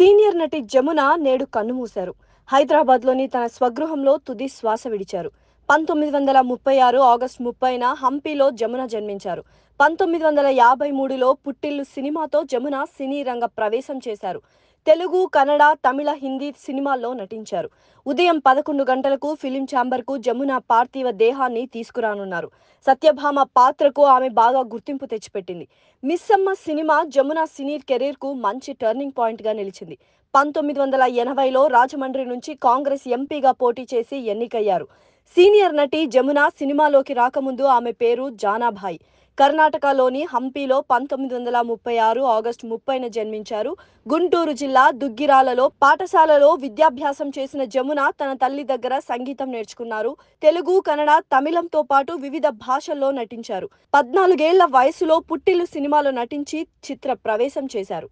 senior నటి జమున నేడు కన్నుమూశారు లోని తన స్వగృహంలో తుది శ్వాస విడిచారు పంతొమ్మిది వందల ముప్పై ఆరు ఆగస్టు ముప్పైన హంపీలో జమున జన్మించారు పంతొమ్మిది వందల యాభై మూడులో పుట్టిల్లు సినిమాతో జమున సినీ రంగ ప్రవేశం చేశారు తెలుగు కన్నడ తమిళ హిందీ సినిమాల్లో నటించారు ఉదయం పదకొండు గంటలకు ఫిలిం ఛాంబర్కు జమున పార్థివ దేహాన్ని తీసుకురానున్నారు సత్యభామ పాత్రకు ఆమె బాగా గుర్తింపు తెచ్చిపెట్టింది మిస్సమ్మ సినిమా జమున సినీ కెరీర్కు మంచి టర్నింగ్ పాయింట్గా నిలిచింది పంతొమ్మిది వందల ఎనభైలో రాజమండ్రి నుంచి కాంగ్రెస్ ఎంపీగా పోటీ చేసి ఎన్నికయ్యారు సీనియర్ నటి జమున సినిమాలోకి రాకముందు ఆమె పేరు జానాభాయ్ కర్ణాటకలోని హంపీలో పంతొమ్మిది వందల ముప్పై ఆరు ఆగస్టు ముప్పైన జన్మించారు గుంటూరు జిల్లా దుగ్గిరాలలో పాఠశాలలో విద్యాభ్యాసం చేసిన జమున తన తల్లి దగ్గర సంగీతం నేర్చుకున్నారు తెలుగు కన్నడ తమిళంతో పాటు వివిధ భాషల్లో నటించారు పద్నాలుగేళ్ల వయసులో పుట్టిల్లు సినిమాలో నటించి చిత్ర ప్రవేశం చేశారు